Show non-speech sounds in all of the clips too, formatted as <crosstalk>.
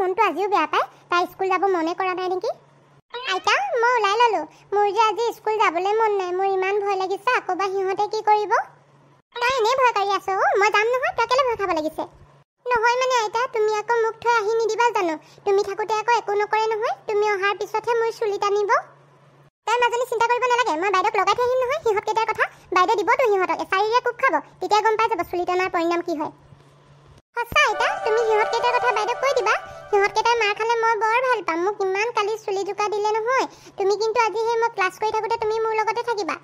মনটো আজিও বেয়া পায় তাই স্কুল যাব মনে কৰা নাই নেকি আইতা মই ওলাই ললোঁ মোৰ যে আজি স্কুল যাবলৈ মন নাই মোৰ ইমান ভয় লাগিছে আকৌ বা সিহঁতে কি কৰিব তই এনেই ভয় কৰি আছো অ' মই যাম নহয় তই কেলৈ ভয় খাব লাগিছে নহয় মানে আইতা তুমি আকৌ মোক থৈ আহি নিদিবা জানো তুমি থাকোঁতে আকৌ একো নকৰে নহয় তুমি অহাৰ পিছতহে মোৰ চুলি টানিব তই মাজনী চিন্তা কৰিব নালাগে মই বাইদেউক লগাই থৈ আহিম নহয় সিহঁত কেইটাৰ কথা বাইদেউ দিবতো সিহঁতক এচাৰিৰে কোক খাব তেতিয়া গম পাই যাব চুলি টনাৰ পৰিণাম কি হয় সঁচা আইতা তুমি সিহঁত কেইটাৰ কথা বাইদেউক কৈ দিবা সিহঁত কেইটাই মাৰ খালে মই বৰ ভাল পাম মোক ইমান কালি চুলি জোকা দিলে নহয় তুমি কিন্তু আজি সেই মই ক্লাছ কৰি থাকোঁতে তুমি মোৰ লগতে থাকিবা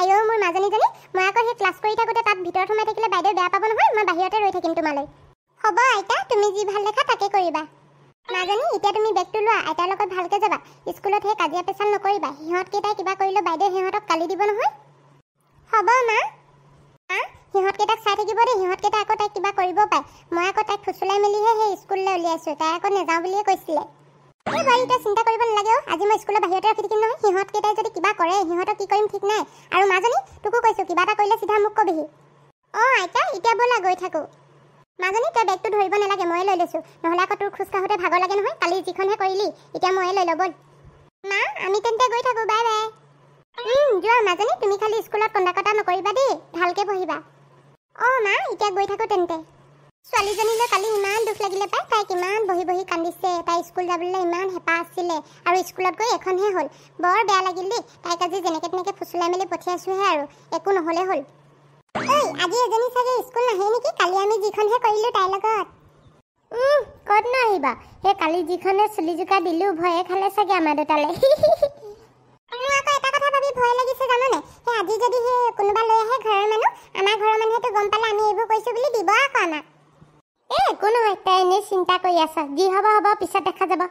আইও মোৰ মাজনীজনী মই আকৌ সেই ক্লাছ কৰি থাকোঁতে তাত ভিতৰত সোমাই থাকিলে বাইদেউ বেয়া পাব নহয় মই বাহিৰতে ৰৈ থাকিম তোমালৈ হ'ব আইতা তুমি যি ভাল দেখা তাকে কৰিবা মাজনী এতিয়া তুমি বেগটো লোৱা আইতাৰ লগত ভালকৈ যাবা স্কুলত সেই কাজিয়া পেচাল নকৰিবা সিহঁতকেইটাই কিবা কৰিলেও বাইদেউ সিহঁতক কালি দিব নহয় হ'ব মা মা সিহঁতকেইটাক চাই থাকিব দেই সিহঁতকেইটাই আকৌ তাইক কিবা কৰিব পাৰে মই আকৌ তাইক ফুচুলাই মেলিহে সেই স্কুললৈ উলিয়াইছোঁ তাই আকৌ নেযাওঁ বুলিয়ে কৈছিলে এই বাৰু চিন্তা কৰিব নালাগে আজি মই স্কুলৰ বাহিৰতে ৰখি থাকিম নহয় সিহঁতকেইটাই যদি কিবা কৰে সিহঁতক কি কৰিম ঠিক নাই আৰু মাজনী তোকো কৈছো কিবা এটা কৰিলে চিধা মোক কবিহি অ আইতা এতিয়া ব'লা গৈ থাকো মাজনী তই বেগটো ধৰিব নালাগে ময়ে লৈ লৈছোঁ নহ'লে আকৌ তোৰ খোজকাঢ়োতে ভাগৰ লাগে নহয় কালি যিখনহে কৰিলি এতিয়া ময়ে লৈ ল'ব মা আমি তেন্তে গৈ থাকোঁ বাই বাই যোৱা মাজনী তুমি খালি স্কুলত কন্দা কটা নকৰিবা দেই ভালকৈ পঢ়িবা অঁ মা এতিয়া গৈ থাকোঁ তেন্তে ছোৱালীজনীলৈ কালি ইমান দুখ লাগিলে পাই তাইক ইমান বহি বহি কান্দিছে তাই স্কুল যাবলৈ ইমান হেঁপাহ আছিলে আৰু স্কুলত গৈ এখনহে হ'ল বৰ বেয়া লাগিল দেই তাইক আজি যেনেকৈ তেনেকৈ ফুচুলাই মেলি পঠিয়াইছোঁহে আৰু একো নহ'লে হ'ল ঐ আজি এজনী চাগে স্কুল নাহে নেকি কালি আমি যিখনহে কৰিলোঁ তাইৰ লগত উম ক'ত ন আহিবা সেই কালি যিখনে চুলিজোকা দিলোঁ ভয়ে খালে চাগে আমাৰ দেউতালে <laughs> মোৰ আকৌ এটা কথা ভাবি ভয় লাগিছে জাননে সেই আজি যদি সেই কোনোবা লৈ আহে ঘৰৰ মানুহ আমাৰ ঘৰৰ মানুহেতো গম পালে আমি এইবোৰ কৈছোঁ বুলি দিব আকৌ আমাক এই একো নহয় তই এনেই চিন্তা কৰি আছ যি হ'ব হ'ব পিছত দেখা যাব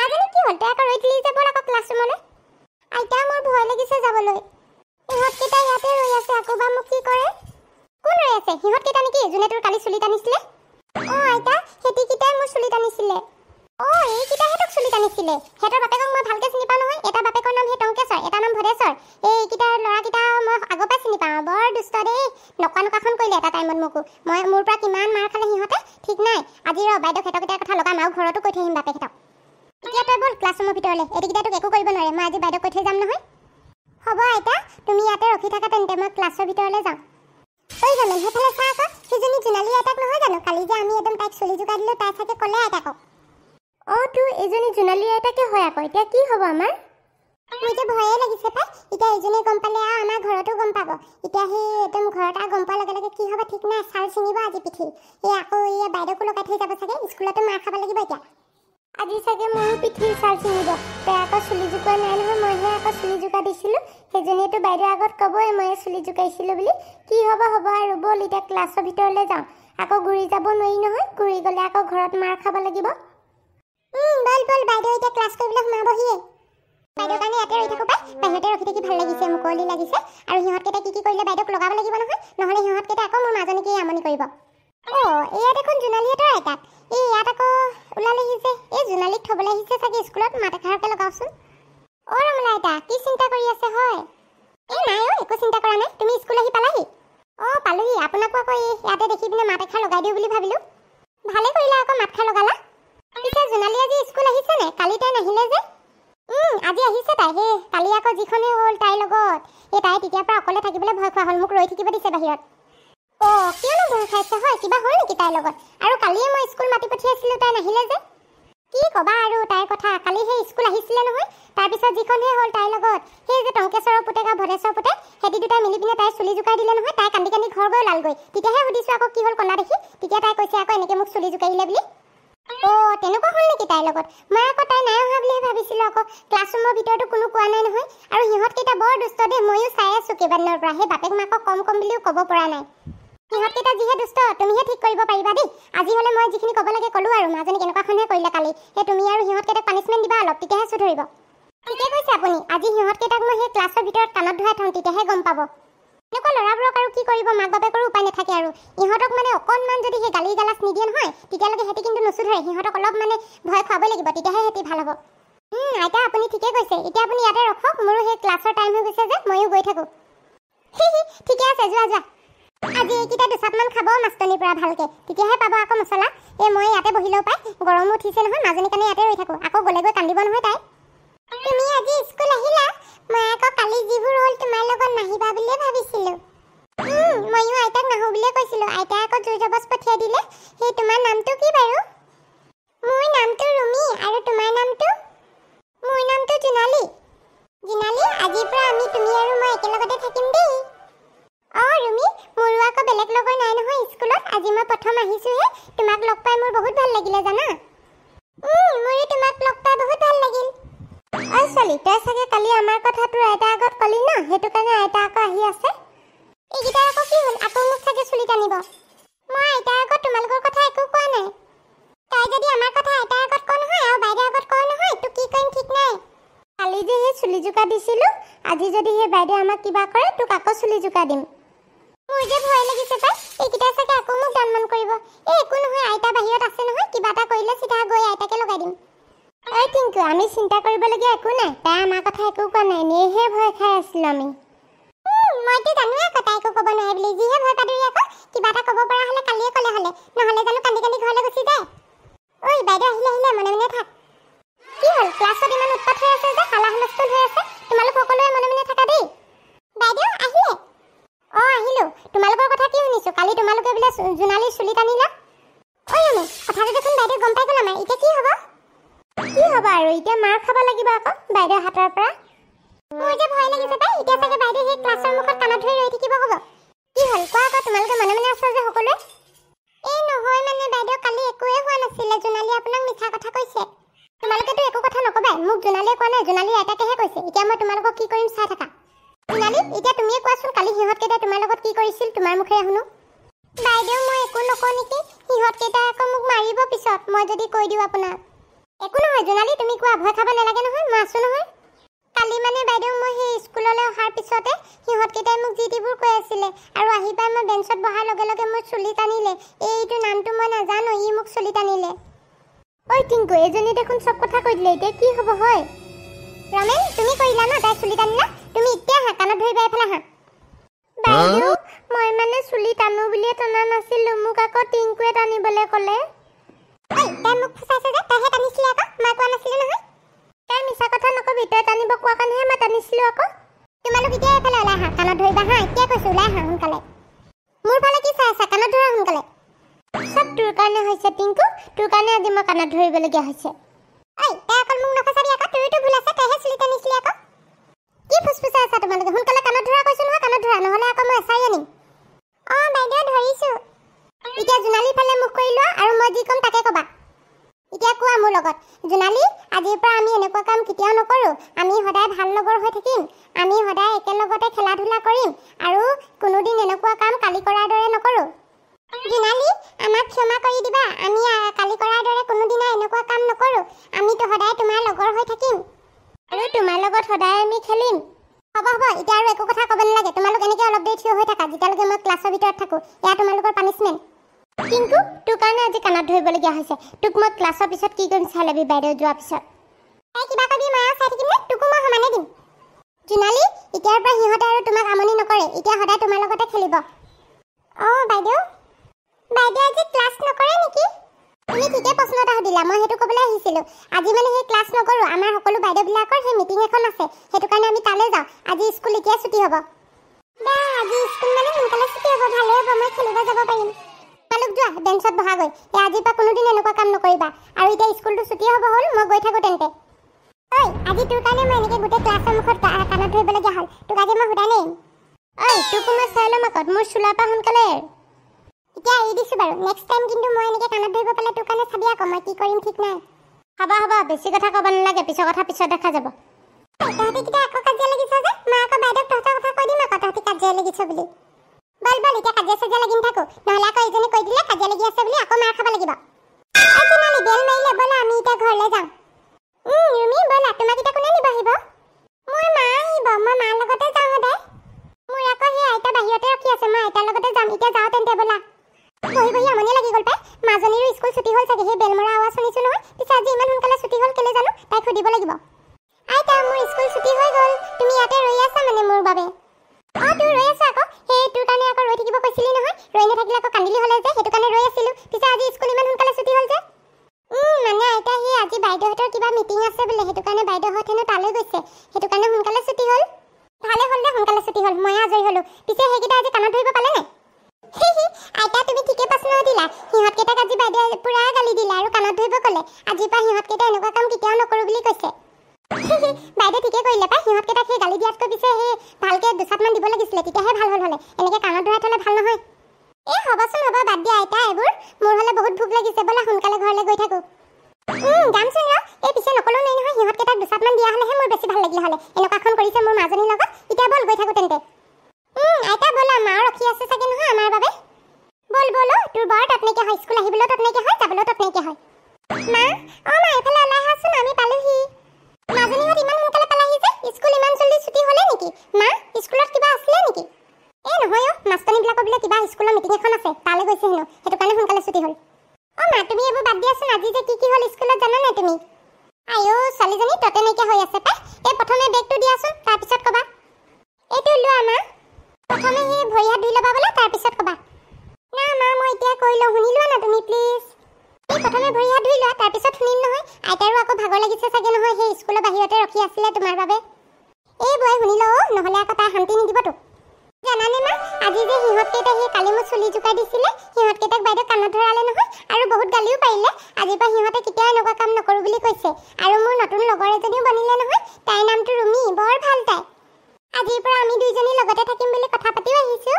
মাজনী কি হ'ল তই আকৌ ৰৈ দিলি যাব আকৌ ক্লাছৰুমলৈ আইতা মোৰ ভয় লাগিছে যাবলৈ ইহত কেটা ইয়াতে ৰৈ আছে আকৌ বা মোক কি কৰে কোন ৰৈ আছে সিহত কেটা নেকি যোনে তোৰ কালি চুলি টানিছিলে অ আইতা সেতি কিটাই মোৰ চুলি টানিছিলে অ এই কিটা হেতক চুলি টানিছিলে হেতৰ বাপেকক মই ভালকে চিনি পাওঁ নহয় এটা বাপেকৰ নাম হেতংকেশ্বৰ এটা নাম ভদেশ্বৰ এই কিটা ল'ৰা কিটা মই আগৰ পৰা চিনি পাওঁ বৰ দুষ্ট দেই নকা নকাখন কৰিলে এটা টাইমত মোকো মই মোৰ পৰা কিমান মাৰ খালে সিহঁতে ঠিক নাই আজি ৰ বাইদেউ সেইটো কেইটাৰ কথা লগা আৰু ঘৰতো কৈ থাকিম যে আমি একদম তাইক চুলি যোগাৰ দিলোঁ তাই চাগে ক'লে আইতাকো অ' তো এজনী জোনালী আইতাকে হয় আকৌ এতিয়া কি হ'ব আমাৰ মোৰ এতিয়া ভয়ে লাগিছে পাই এতিয়া এজনে গম পালে আৰু আমাৰ ঘৰতো গম পাব এতিয়া সেই একদম ঘৰত আৰু গম পোৱাৰ লগে লগে কি হ'ব ঠিক নাই চাল ছিঙিব আজি পিঠি এই আকৌ এই বাইদেউকো লগাই থৈ যাব চাগে স্কুলতো মাৰ খাব লাগিব এতিয়া আজি চাগে ময়ো পিঠি চাল ছিঙিব তাই আকৌ চুলি জোকোৱা নাই নহয় মইহে আকৌ চুলি জোকা দিছিলোঁ সেইজনীয়েতো বাইদেউৰ আগত ক'বই ময়ে চুলি জোকাইছিলোঁ বুলি কি হ'ব হ'ব আৰু ব'ল এতিয়া ক্লাছৰ ভিতৰলৈ যাওঁ আকৌ ঘূৰি যাব নোৱাৰি নহয় ঘূৰি গ'লে আকৌ ঘৰত মাৰ খাব লাগিব বল বল বাইদেউ এতিয়া ক্লাছ কৰিবলৈ সোমাব বহিয়ে বাইদেউ কাৰণে ইয়াতে ৰৈ থাকোঁ পাই বাইহঁতে ৰখি থাকি ভাল লাগিছে মুকলি লাগিছে আৰু সিহঁতকেইটাই কি কি কৰিলে বাইদেউক লগাব লাগিব নহয় নহ'লে সিহঁতকেইটাই আকৌ মোৰ মাজনীকেই আমনি কৰিব অ' এয়া দেখোন জোনালী এটাৰ এটাত এই ইয়াত আকৌ ওলালেহি যে এই জোনালীক থ'বলৈ আহিছে চাগে স্কুলত মাতাষাৰকৈ লগাওচোন অ' ৰমলা এটা কি চিন্তা কৰি আছে হয় এই নাই অ' একো চিন্তা কৰা নাই তুমি স্কুল আহি পালাহি অ পালোহি আপোনাক আকৌ এই ইয়াতে দেখি পিনে মাত এষাৰ লগাই দিওঁ বুলি ভাবিলোঁ ভালে কৰিলা আকৌ মাতষাৰ লগালা পিছে জোনালী আজি স্কুল আহিছেনে কালি তাই নাহিলে যে আজি আহিছে তাই সেই কালি আকৌ যিখনেই হ'ল তাইৰ লগত সেই তাই তেতিয়াৰ পৰা অকলে থাকিবলৈ ভয় খোৱা হ'ল মোক ৰৈ থাকিব দিছে বাহিৰত অ' কিয়নো ভয় খাইছে হয় কিবা হ'ল নেকি তাইৰ লগত আৰু কালিয়ে মই স্কুল মাতি পঠিয়াইছিলোঁ তাই নাহিলে যে কি ক'বা আৰু তাইৰ কথা কালি সেই স্কুল আহিছিলে নহয় তাৰপিছত যিখন সেই হ'ল তাইৰ লগত সেই যে টংকেশ্বৰৰ পুতেক আৰু ভদেশ্বৰৰ পুতেক সেহেঁতি দুটাই মিলি পিনে তাইৰ চুলি জোকাৰি দিলে নহয় তাই কান্দি কান্দি ঘৰ গৈ ওলালগৈ তেতিয়াহে সুধিছোঁ আকৌ কি হ'ল কলা দেখি তেতিয়া তাই কৈছে আকৌ এনেকে মোক চুলি জোকাৰিলে বুলি অ' তেনেকুৱা হ'ল নেকি তাইৰ লগত মই আকৌ তাই নাই অহা বুলি ভাবিছিলোঁ আকৌ ক্লাছৰুমৰ ভিতৰতো কোনো কোৱা নাই নহয় আৰু সিহঁতকেইটা বৰ দুষ্ট দেই ময়ো চাই আছো কেইবাদিনৰ পৰা সেই বাপেক মাকক কম কম বুলিও ক'ব পৰা নাই সিহঁত কেইটা যিহে দুষ্ট তুমিহে ঠিক কৰিব পাৰিবা দেই আজি হ'লে মই যিখিনি ক'ব লাগে ক'লো আৰু মাজনী কেনেকুৱাখনহে কৰিলে কালি সেই তুমি আৰু সিহঁত কেইটাক পানিছমেণ্ট দিবা অলপ তেতিয়াহে চু ধৰিব ঠিকেই কৈছে আপুনি আজি সিহঁতকেইটাক মই সেই ক্লাছৰ ভিতৰত কাণত ধুৱাই থওঁ তেতিয়াহে গম পাব এনেকুৱা ল'ৰাবোৰক আৰু কি কৰিব মাক বাপেকৰো উপায় নাথাকে আৰু ইহঁতক মানে অকণমান যদি সেই গালি গালাচ নিদিয়ে নহয় তেতিয়ালৈকে সিহঁতি কিন্তু নুচুধৰে সিহঁতক অলপ মানে ভয় খুৱাবই লাগিব তেতিয়াহে সিহঁতি ভাল হ'ব আইতা আপুনি ঠিকেই কৈছে এতিয়া আপুনি ইয়াতে ৰখক মোৰো সেই ক্লাছৰ টাইম হৈ গৈছে যে ময়ো গৈ থাকোঁ ঠিকে আছে যোৱা যোৱা আজি এইকেইটা দুচাপমান খাব মাষ্টনীৰ পৰা ভালকে তেতিয়াহে পাব আকৌ মছলা এই মই ইয়াতে বহি ল'ব পাই গৰমো উঠিছে নহয় মাজনী কাৰণে ইয়াতে ৰৈ থাকোঁ আকৌ গ'লে গৈ কান্দিব নহয় তাই তুমি আজি স্কুল আহিলা মই লাগিলে জানা মোৰ তোমাক লগ পাই বহুত ভাল লাগিল অই ছোৱালী তই চাগে কালি আমাৰ কথাটো আইতাৰ আগত কলি ন সেইটো কাৰণে আইতা আকৌ আহি আছে এইকেইটাৰ আকৌ কি হ'ল আকৌ মোক চাগে চুলি টানিব মই আইতাৰ আগত তোমালোকৰ কথা একো কোৱা নাই তাই যদি আমাৰ কথা আইতাৰ আগত কওঁ নহয় আৰু বাইদেউ আগত কওঁ নহয় এইটো কি কৰিম ঠিক নাই কালি যে সেই চুলিজোকা দিছিলোঁ আজি যদি সেই বাইদেৱে আমাক কিবা কৰে তোক আকৌ চুলিজোকা দিম মুজে ভয় লাগিছে তাই এইকিটা সাকে আকো মুক দনমান কইব এ একো নহয় আইতা বাহিৰত আছে নহয় কিবা এটা কইলে সিধা গৈ আইতাকে লগাই দিম আই থিংক আমি চিন্তা কৰিব লাগি একো নাই তাই আমাৰ কথা একো কোৱা নাই নিহে ভয় খাই আছিল আমি মইতো জানো আকৌ তাই একো ক'ব নোৱাৰে বুলি যিহে ভয় পাতৰি আকৌ কিবা এটা ক'ব পৰা হ'লে কালিয়ে ক'লে হ'লে নহ'লে জানো কান্দি কান্দি ঘৰলৈ গুচি যায় ঐ বাইদেউ আহিলে আহিলে মনে মনে থাক কি হ'ল ক্লাছত ইমান এতিয়া মাৰ খাব লাগিব আকৌ বাইদেউ হাতৰ পৰা মোৰ যে ভয় লাগিছে পাই এতিয়া চাগে বাইদেউ সেই ক্লাছৰ মুখত কাণত ধৰি ৰৈ থাকিব কব কি হ'ল কোৱা আকৌ তোমালোকে মনে মনে আছা যে পিনে বাইদেউ মই সেই স্কুললৈ অহাৰ পিছতে সিহঁতকেইটাই মোক যি টিবোৰ কৈ আছিলে আৰু আহি পাই মই বেঞ্চত বহাৰ লগে লগে মোৰ চুলি টানিলে এইটো নামটো মই নাজানো ই মোক চুলি টানিলে ঐ টিংকু এজনী দেখোন চব কথা কৈ দিলে এতিয়া কি হ'ব হয় ৰমেন তুমি কৰিলা ন তাই চুলি টানিলা তুমি এতিয়া হা কাণত ধৰি পাই পেলাই হা বাইদেউ মই মানে চুলি টানো বুলিয়ে টনা নাছিলো মোক আকৌ টিংকুৱে টানিবলৈ ক'লে তাই মোক ফুচাইছে যে তাইহে টানিছিলে আকৌ মই কোৱা নাছিলো নহয় মিছা কথা নকৈ ভিতৰত আনিব কোৱা কাৰণেহে মই টানিছিলো আকৌ তোমালোক এতিয়া এইফালে ওলাই আহা কাণত ধৰিবা হা এতিয়া কৈছো ওলাই আহা সোনকালে মোৰ ফালে কি চাই আছা কাণত ধৰা সোনকালে চব তোৰ কাৰণে হৈছে টিংকু তোৰ কাৰণে আজি মই কাণত ধৰিবলগীয়া হৈছে ঐ তাই অকল মোক নফচাৰি আকৌ তুমিতো ভুল আছে তাইহে চুলি টানিছিলি আকৌ কি ফুচফুচাই আছা তোমালোকে সোনকালে কাণত ধৰা কৈছো নহয় আমিতো সদায় তোমাৰ লগৰ হৈ থাকিম আৰু তোমাৰ লগত সদায় আমি খেলিম হ'ব হ'ব এতিয়া আৰু একো কথা ক'ব নালাগে তোমালোক এনেকৈ অলপ দেৰি থিয় হৈ থাকা যেতিয়ালৈকে মই ক্লাছৰ ভিতৰত থাকোঁ এয়া তোমালোকৰ পানিছমেণ্ট কিংকু তোৰ কাৰণে আজি কাণত ধৰিবলগীয়া হৈছে তোক মই ক্লাছৰ পিছত কি কৰিম চাই ল'বি বাইদেউ যোৱাৰ পিছত তাই কিবা কবি মায়া চাই থাকিম নে তোকো মই সমানে দিম জোনালী এতিয়াৰ পৰা সিহঁতে আৰু তোমাক আমনি নকৰে এতিয়া সদায় তোমাৰ লগতে খেলিব অ বাইদেউ বাইদেউ আজি ক্লাছ নকৰে নেকি আপুনি ঠিকে প্ৰশ্ন এটা সুধিলে মই সেইটো ক'বলৈ আহিছিলোঁ আজি মানে সেই ক্লাছ নকৰোঁ আমাৰ সকলো বাইদেউবিলাকৰ সেই মিটিং এখন আছে সেইটো কাৰণে আমি তালৈ যাওঁ আজি স্কুল এতিয়া ছুটী হ'ব দে আজি স্কুল মানে সোনকালে ছুটী হ'ব ভালেই হ'ব মই খেলিব যাব পাৰিম তোমালোক যোৱা বেঞ্চত বহাগৈ এই আজিৰ পৰা কোনোদিন এনেকুৱা কাম নকৰিবা আৰু এতিয়া স্কুলটো ছুটী হ'ব হ'ল মই গৈ থাকোঁ তেন্তে ঐ আজি তোৰ কাৰণে মই এনেকৈ গোটেই ক্লাছৰ মুখত কাণত ধৰিবলগীয়া হ'ল তোক আজি মই সোধালেই ঐ তোকো মই চাই ল'ম আকৌ মোৰ চোলাৰ পৰা সোনকালে এৰ এতিয়া এৰি দিছোঁ বাৰু নেক্সট টাইম কিন্তু মই এনেকৈ কাণত ধৰিব পেলাই তোৰ কাৰণে চাবি আকৌ মই কি কৰিম ঠিক নাই হ'ব হ'ব বেছি কথা ক'ব নালাগে পিছৰ কথা পিছত দেখা যাব তহঁতি কেতিয়া আকৌ কাজিয়া লাগিছ যে মই আকৌ বাইদেউক তহঁতৰ কথা কৈ দিম আকৌ তহঁতি কাজিয়া লাগিছ বুলি বল বল এতিয়া কাজিয়া চাজিয়া লাগিম থাকো নহ'লে আকৌ এইজনী কৈ দিলে কাজিয়া লাগি আছে বুলি আকৌ মাৰ খাব লাগিব আমি এতিয়া ঘৰলৈ যাওঁ ৰুমি ব'লা তোমাক এতিয়া আতু ৰৈ আছা আকৌ সেইটো কাৰণে আকৌ ৰৈ থাকিব কৈছিলি নহয় ৰৈ নাথাকিলে আকৌ কান্দিলি হ'লে যে সেইটো কাৰণে ৰৈ আছিলোঁ পিছে আজি স্কুল ইমান সোনকালে ছুটি হ'ল যে মানে আইতা সেই আজি বাইদেউহঁতৰ কিবা মিটিং আছে বোলে সেইটো কাৰণে বাইদেউহঁত হেনো তালৈ গৈছে সেইটো কাৰণে সোনকালে ছুটি হ'ল ভালে হ'ল দে সোনকালে ছুটি হ'ল ময়ে আজৰি হ'লোঁ পিছে সেইকেইটা আজি কাণত ধৰিব পালে নে আইতা তুমি ঠিকে প্ৰশ্ন সুধিলা সিহঁতকেইটাক আজি বাইদেউ পূৰা গালি দিলে আৰু কাণত ধৰিব ক'লে আজিৰ পৰা সিহঁতকেইটা এনেকুৱা কাম কেতিয়াও নকৰোঁ বুলি কৈছে <laughs> বাইদেউ ঠিকে কৰিলে পাই সিহঁত কেইটাক সেই গালি দিয়াতকৈ পিছে সেই ভালকে দুচাতমান দিব লাগিছিলে তেতিয়াহে ভাল হ'ল হ'লে এনেকে কাণত ধৰাই থ'লে ভাল নহয় এই হ'বচোন হ'ব বাদ দিয়া আইতা এইবোৰ মোৰ হ'লে বহুত ভোক লাগিছে ব'লা সোনকালে ঘৰলে গৈ থাকো যামচোন ৰ এই পিছে নকলেও নাই নহয় সিহঁত কেইটাক দুচাতমান দিয়া হ'লেহে মোৰ বেছি ভাল লাগিল হ'লে এনেকুৱাখন কৰিছে মোৰ মাজনীৰ লগত এতিয়া ব'ল গৈ থাকো তেন্তে আইতা ব'লা মা ৰখি আছে চাগে নহয় আমাৰ বাবে ব'ল ব'ল তোৰ বৰ তৎনিকে হয় স্কুল আহিবলৈও তৎনিকে হয় যাবলৈও তৎনিকে হয় মা অ মা এইফালে নেকি মা স্কুলত কিবা আছিলে নেকি এ নহয় অ মাষ্টনীবিলাকৰ বোলে কিবা স্কুলৰ মিটিং এখন আছে তালৈ গৈছে হেনো সেইটো কাৰণে সোনকালে ছুটি হ'ল অ মা তুমি এইবোৰ বাদ দিয়াচোন আজি যে কি কি হ'ল স্কুলত জানা নাই তুমি আইঅ' ছোৱালীজনী ততে নাইকিয়া হৈ আছে বুলি কৈছে আৰু মোৰ নতুন লগৰ এজনীও বনিলে নহয় তাইৰ নামটো ৰুমি বৰ ভাল তাই আজিৰ পৰা আমি দুইজনী লগতে থাকিম বুলি কথা পাতিও আহিছো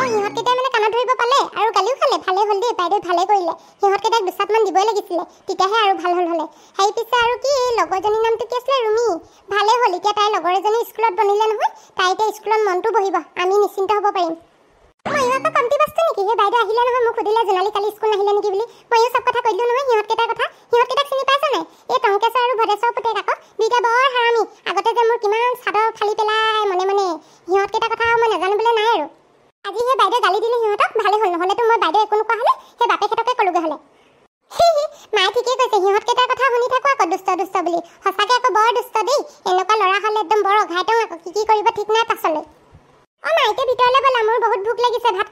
অঁ সিহঁতকেইটাই মানে কাণত ধৰিব পালে আৰু গালিও খালে ভালেই হ'ল দেই বাইদেউ ভালেই কৰিলে সিহঁতকেইটাক দুচাতমান দিবই লাগিছিলে তেতিয়াহে আৰু ভাল হ'ল হ'লে হেৰি পিছে আৰু কি এই লগৰজনীৰ নামটো কি আছিলে ৰুমি ভালেই হ'ল এতিয়া তাইৰ লগৰ এজনী স্কুলত বনিলে নহয় তাই এতিয়া স্কুলত মনটো বহিব আমি নিশ্চিন্ত হ'ব পাৰিম সিহঁতৰ কমটি বস্তু নেকি সেই বাইদেউ আহিলে নহয় মোক সুধিলে জোনালি কালি স্কুল নাহিলে নেকি বুলি ময়ো চব কথা কৈ দিলোঁ নহয় সিহঁতকেইটাৰ কথা সিহঁতকেইটাক চিনি পাইছ নাই এই টংকেশ্বৰ আৰু ভদেশ্বৰ পুতেক আকৌ দুইটা বৰ হাৰামী আগতে যে মোৰ কিমান চাদৰ ফালি পেলাই মনে মনে সিহঁতকেইটাৰ কথা মই নাজানো বোলে নাই আৰু আজি সেই বাইদেউ গালি দিলে সিহঁতক ভালেই হ'ল নহ'লেতো মই বাইদেউ একো নোকোৱা হ'লে সেই বাপেকহঁতকে ক'লোগৈ হ'লে মায়ে ঠিকেই কৈছে সিহঁতকেইটাৰ কথা শুনি থাকোঁ আকৌ দুষ্ট দুষ্ট বুলি সঁচাকৈ আকৌ বৰ দুষ্ট দেই এনেকুৱা ল'ৰা হ'লে একদম বৰ অঘাইতং আকৌ কি কি কৰিব ঠিক নাই পাছলৈ भूख लगी सर भात